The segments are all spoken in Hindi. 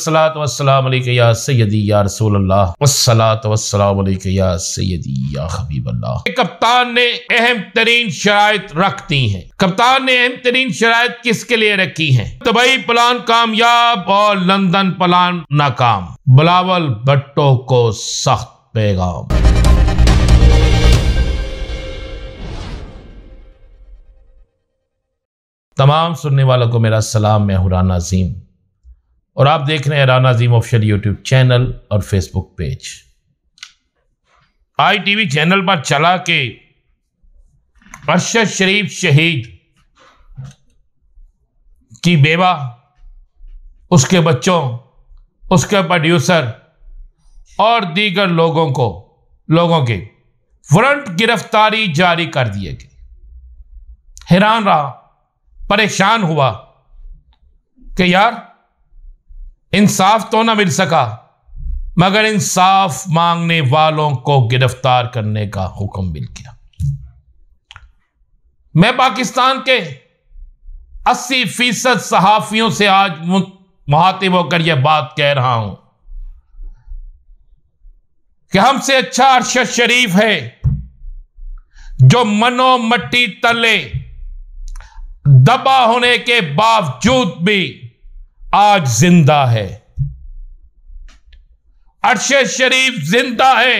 रसूल अल्लाह कप्तान ने अहम तरीन शराय रख दी है कप्तान ने अहम तरीन शराय किसके लिए रखी है दुबई प्लान कामयाब और लंदन प्लान नाकाम बलावल भट्टो को सख्त पैगाम तमाम सुनने वालों को मेरा सलाम मैं हुरान अजीम और आप देख रहे हैं Rana Azeem official YouTube channel और Facebook page I TV channel पर चला के अरशद शरीफ शहीद की बेवा उसके बच्चों उसके प्रोड्यूसर और दीगर लोगों को लोगों के फ्रंट गिरफ्तारी जारी कर दिए गए हैरान रहा परेशान हुआ कि यार इंसाफ तो ना मिल सका मगर इंसाफ मांगने वालों को गिरफ्तार करने का हुक्म मिल गया मैं पाकिस्तान के 80 फीसद सहाफियों से आज मुहातिब होकर यह बात कह रहा हूं कि हमसे अच्छा अरशद शरीफ है जो मनो मट्टी तले दबा होने के बावजूद भी आज जिंदा है अरश शरीफ जिंदा है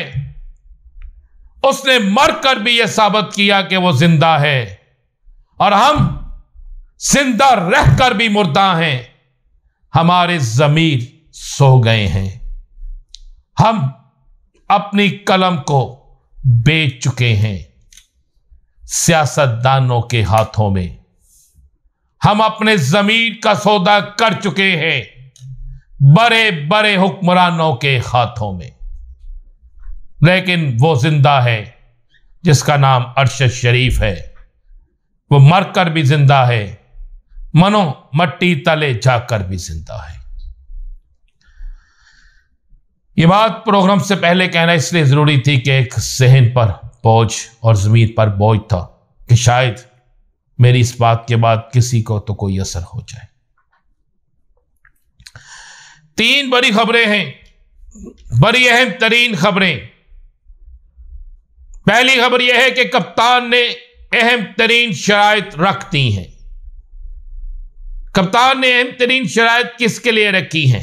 उसने मरकर भी यह साबित किया कि वो जिंदा है और हम जिंदा रहकर भी मुर्दा हैं हमारे जमीर सो गए हैं हम अपनी कलम को बेच चुके हैं सियासतदानों के हाथों में हम अपने जमीन का सौदा कर चुके हैं बड़े बड़े हुक्मरानों के हाथों में लेकिन वो जिंदा है जिसका नाम अरशद शरीफ है वो मरकर भी जिंदा है मनो मट्टी तले जाकर भी जिंदा है ये बात प्रोग्राम से पहले कहना इसलिए ज़रूरी थी कि एक जहन पर बोझ और ज़मीन पर बोझ था कि शायद मेरी इस बात के बाद किसी को तो कोई असर हो जाए तीन बड़ी खबरें हैं बड़ी अहम तरीन खबरें पहली खबर यह है कि कप्तान ने अहम तरीन शराय रख दी है कप्तान ने अहम तरीन शराय किसके लिए रखी है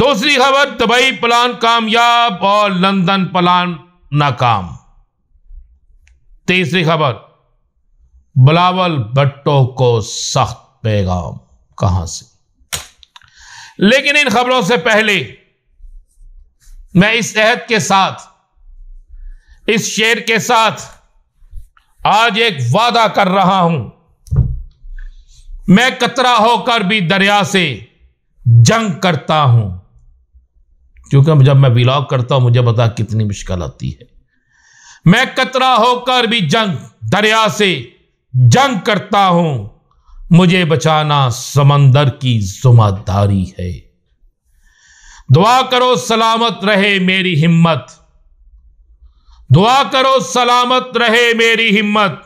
दूसरी खबर दुबई प्लान कामयाब और लंदन प्लान नाकाम तीसरी खबर बलावल भट्टो को सख्त पैगाम कहां से लेकिन इन खबरों से पहले मैं इस अहद के साथ इस शेर के साथ आज एक वादा कर रहा हूं मैं कतरा होकर भी दरिया से जंग करता हूं क्योंकि जब मैं ब्लॉग करता हूं मुझे पता कितनी मुश्किल आती है मैं कतरा होकर भी जंग दरिया से जंग करता हूं मुझे बचाना समंदर की जुम्मेदारी है दुआ करो सलामत रहे मेरी हिम्मत दुआ करो सलामत रहे मेरी हिम्मत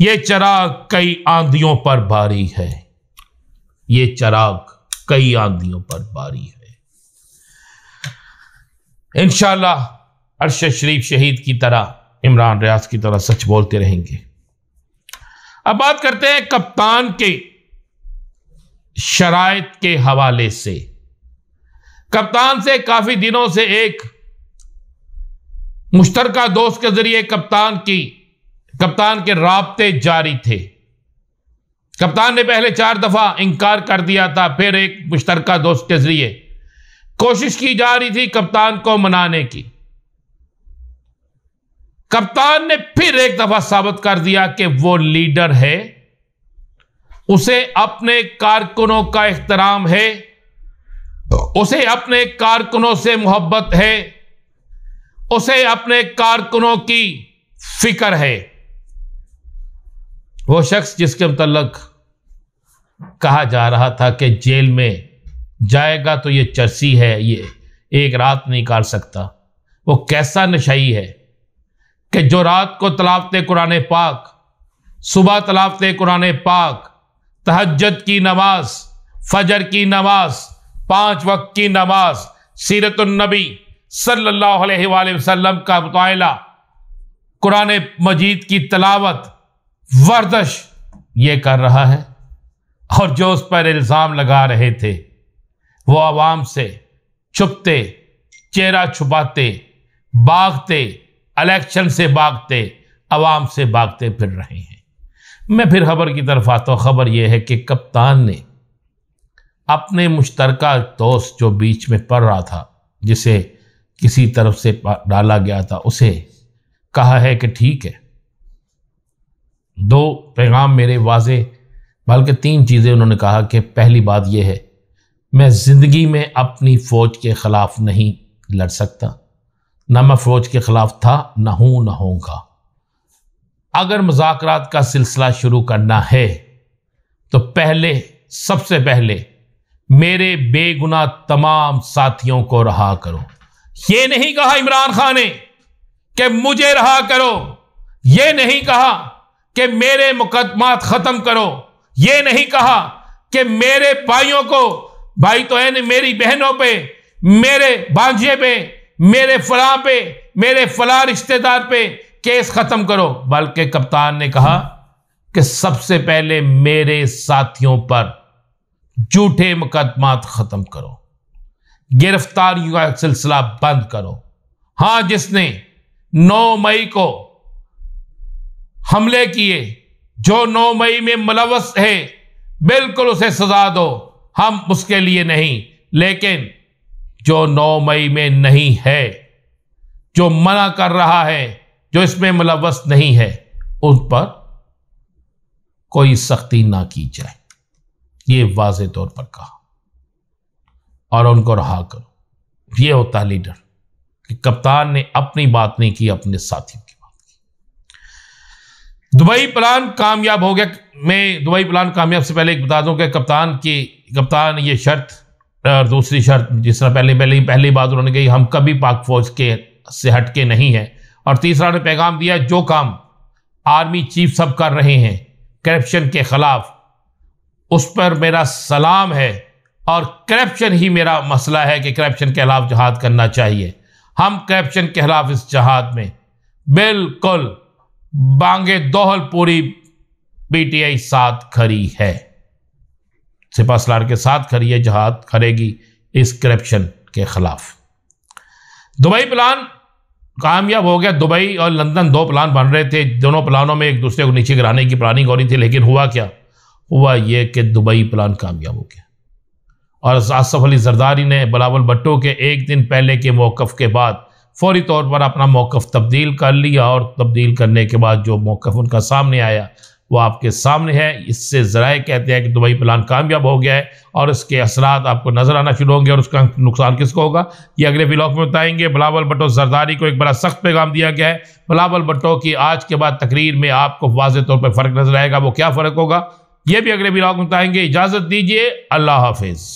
ये चराग कई आंधियों पर भारी है ये चराग कई आंधियों पर भारी है इनशाला अरशद शरीफ शहीद की तरह इमरान रियाज की तरह सच बोलते रहेंगे अब बात करते हैं कप्तान के शराय के हवाले से कप्तान से काफी दिनों से एक मुश्तरका दोस्त के जरिए कप्तान की कप्तान के रबते जारी थे कप्तान ने पहले चार दफा इंकार कर दिया था फिर एक मुश्तरका दोस्त के जरिए कोशिश की जा रही थी कप्तान को मनाने की कप्तान ने फिर एक दफा साबित कर दिया कि वो लीडर है उसे अपने कारकुनों का एहतराम है उसे अपने कारकुनों से मोहब्बत है उसे अपने कारकुनों की फिक्र है वो शख्स जिसके मतलब कहा जा रहा था कि जेल में जाएगा तो ये चर्सी है ये एक रात नहीं काट सकता वो कैसा नशाई है कि जो रात को तलावत कुरान पाक सुबह तलावत कुरान पाक तहजद की नमाज फजर की नमाज पांच वक्त की नमाज सीरतुलनबी सल्लल्लाहु वसम का मतला कुरान मजीद की तलावत वर्दश ये कर रहा है और जो उस पर इल्ज़ाम लगा रहे थे वो आवाम से छुपते चेहरा छुपाते बागते इलेक्शन से भागते आवाम से भागते फिर रहे हैं मैं फिर खबर की तरफ आता हूँ खबर यह है कि कप्तान ने अपने मुश्तर दोस्त जो बीच में पड़ रहा था जिसे किसी तरफ से डाला गया था उसे कहा है कि ठीक है दो पैगाम मेरे वाजे बल्कि तीन चीज़ें उन्होंने कहा कि पहली बात यह है मैं ज़िंदगी में अपनी फ़ौज के ख़िलाफ़ नहीं लड़ सकता ना मैं फ़ौज के ख़िलाफ़ था ना हूं ना होगा अगर मुजाकर का सिलसिला शुरू करना है तो पहले सबसे पहले मेरे बेगुना तमाम साथियों को रहा करो ये नहीं कहा इमरान खान ने कि मुझे रहा करो ये नहीं कहा कि मेरे मुकदमात ख़त्म करो ये नहीं कहा कि मेरे भाइयों को भाई तो है मेरी बहनों पे मेरे बांझे पे मेरे फला पे मेरे फला रिश्तेदार पे केस खत्म करो बल्कि कप्तान ने कहा कि सबसे पहले मेरे साथियों पर झूठे मुकदमात खत्म करो गिरफ्तारियों का सिलसिला बंद करो हां जिसने 9 मई को हमले किए जो 9 मई में मुलवस है बिल्कुल उसे सजा दो हम उसके लिए नहीं लेकिन जो नौ मई में नहीं है जो मना कर रहा है जो इसमें मुलवस नहीं है उन पर कोई सख्ती ना की जाए ये वाज तौर पर कहा और उनको रहा करो ये होता लीडर कि कप्तान ने अपनी बात नहीं की अपने साथियों की बात की दुबई प्लान कामयाब हो गया मैं दुबई प्लान कामयाब से पहले एक बता दूं कि कप्तान की कप्तान ये शर्त और दूसरी शर्त जिस तरह पहले पहले पहली बात उन्होंने कही हम कभी पाक फौज के से हटके नहीं हैं और तीसरा ने पैगाम दिया जो काम आर्मी चीफ सब कर रहे हैं करप्शन के ख़िलाफ़ उस पर मेरा सलाम है और करप्शन ही मेरा मसला है कि करप्शन के खिलाफ जहाद करना चाहिए हम करप्शन के खिलाफ इस जहाद में बिल्कुल बांगे दोहल पूरी आई साथ खड़ी है सिपा सलार के साथ खड़ी है जहाद खड़ेगी इस करप्शन के ख़िलाफ़ दुबई प्लान कामयाब हो गया दुबई और लंदन दो प्लान बन रहे थे दोनों प्लानों में एक दूसरे को नीचे गिराने की प्लानिंग हो रही थी लेकिन हुआ क्या हुआ ये कि दुबई प्लान कामयाब हो गया और आसफ अली जरदारी ने बलावल भट्टो के एक दिन पहले के मौक़ के बाद फौरी तौर पर अपना मौक़ तब्दील कर लिया और तब्दील करने के बाद जो मौक़ उनका सामने आया वो आपके सामने है इससे ज़राए कहते हैं कि दुबई प्लान कामयाब हो गया है और इसके असरात आपको नज़र आना शुरू होंगे और उसका नुकसान किसको होगा ये अगले ब्लॉक में बताएंगे बिलावल भट्टो जरदारी को एक बड़ा सख्त पैगाम दिया गया है बिलावल भट्टो की आज के बाद तकरीर में आपको वाज तौर पर फ़र्क नज़र आएगा वो क्या फ़र्क होगा ये भी अगले ब्लॉक में बताएंगे इजाज़त दीजिए अल्लाह हाफिज़